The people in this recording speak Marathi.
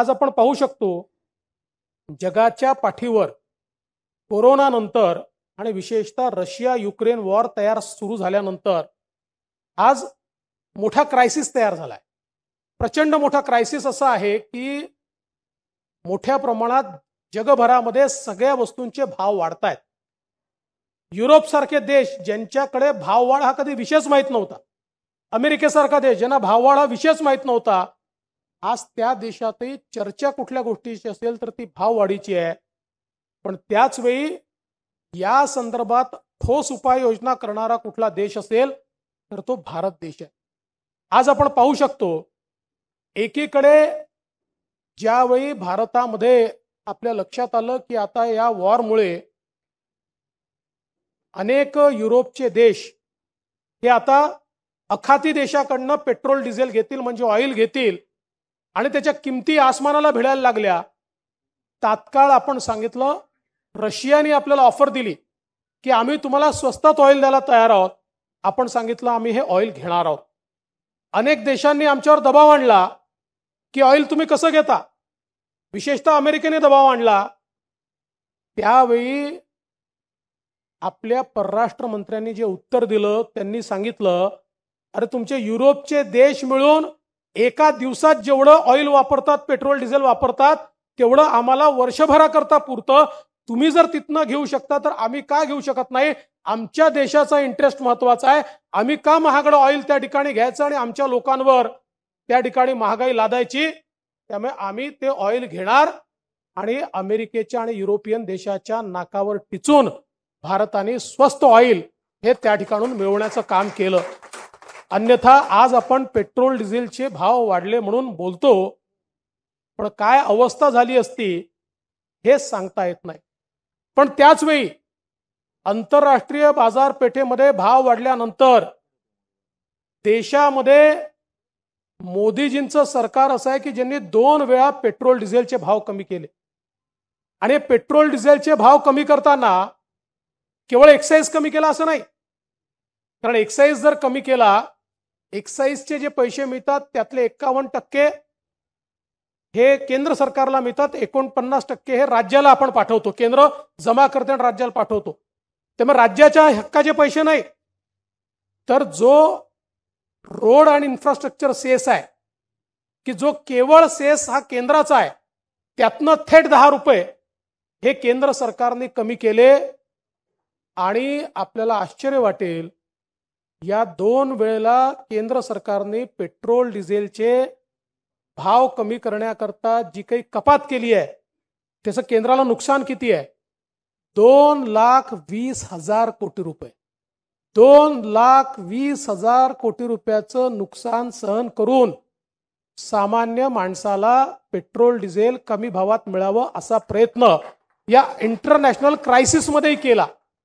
आज आपण पाहू शकतो जगाच्या पाठीवर कोरोनानंतर आणि विशेषतः रशिया युक्रेन वॉर तयार सुरू झाल्यानंतर आज मोठा क्रायसिस तयार झाला आहे प्रचंड मोठा क्रायसिस असा आहे की मोठ्या प्रमाणात जगभरामध्ये सगळ्या वस्तूंचे भाव वाढत आहेत युरोपसारखे देश ज्यांच्याकडे भाववाढ हा कधी विशेष माहीत नव्हता अमेरिकेसारखा देश ज्यांना भाववाढ हा विषयच माहीत नव्हता आज त्या देशातही चर्चा कुठल्या गोष्टीची असेल तर ती भाववाढीची आहे पण त्याच वेळी या संदर्भात ठोस उपाययोजना करणारा कुठला देश असेल तर तो भारत देश आहे आज आपण पाहू शकतो एकीकडे ज्यावेळी भारतामध्ये आपल्या लक्षात आलं की आता या वॉरमुळे अनेक युरोपचे देश हे आता अखाती देशाकडनं पेट्रोल डिझेल घेतील म्हणजे ऑइल घेतील आणि त्याच्या किमती आसमानाला भिडायला लागल्या तात्काळ आपण सांगितलं रशियाने आपल्याला ऑफर दिली की आम्ही तुम्हाला स्वस्तात ऑइल द्यायला तयार आहोत आपण सांगितलं आम्ही हे ऑइल घेणार आहोत अनेक देशांनी आमच्यावर दबाव आणला की ऑइल तुम्ही कसं घेता विशेषतः अमेरिकेने दबाव आणला त्यावेळी आपल्या परराष्ट्र मंत्र्यांनी जे उत्तर दिलं त्यांनी सांगितलं अरे तुमचे युरोपचे देश मिळून एका दिवसात जेवढं ऑइल वापरतात पेट्रोल डिझेल वापरतात तेवढं आम्हाला वर्षभराकरता पुरतं तुम्ही जर तिथनं घेऊ शकता तर आम्ही का घेऊ शकत नाही आमच्या देशाचा इंटरेस्ट महत्वाचा आहे आम्ही का महागडं ऑइल त्या ठिकाणी घ्यायचं आणि आमच्या लोकांवर त्या ठिकाणी महागाई लादायची त्यामुळे आम्ही ते ऑइल घेणार आणि अमेरिकेच्या आणि युरोपियन देशाच्या नाकावर टिचून भारताने स्वस्त ऑइल हे त्या ठिकाणून मिळवण्याचं काम केलं अन्यथा आज आपण पेट्रोल डिझेलचे भाव वाढले म्हणून बोलतो पण काय अवस्था झाली असती हे सांगता येत नाही पण त्याचवेळी आंतरराष्ट्रीय बाजारपेठेमध्ये भाव वाढल्यानंतर देशामध्ये मोदीजींचं सरकार असं आहे की ज्यांनी दोन वेळा पेट्रोल डिझेलचे भाव कमी केले आणि पेट्रोल डिझेलचे भाव कमी करताना केवळ एक्साईज कमी केला असं नाही कारण एक्साईज जर कमी केला एक्साईजचे जे पैसे मिळतात त्यातले एक्कावन्न टक्के हे केंद्र सरकारला मिळतात एकोणपन्नास टक्के हे राज्याला आपण पाठवतो केंद्र जमा करते आणि राज्याला पाठवतो त्यामुळे राज्याच्या हक्काचे पैसे नाही तर जो रोड आणि इन्फ्रास्ट्रक्चर सेस आहे की जो केवळ सेस हा केंद्राचा आहे त्यातनं थेट दहा रुपये हे केंद्र सरकारने कमी केले आणि आपल्याला आश्चर्य वाटेल या दोन वेळेला केंद्र सरकारने पेट्रोल डिझेलचे भाव कमी करण्याकरता जी काही कपात केली आहे त्याचं केंद्राला नुकसान किती आहे दोन लाख वीस हजार कोटी रुपये दोन लाख वीस हजार कोटी रुपयाचं नुकसान सहन करून सामान्य माणसाला पेट्रोल डिझेल कमी भावात मिळावं असा प्रयत्न या इंटरनॅशनल क्रायसिसमध्येही केला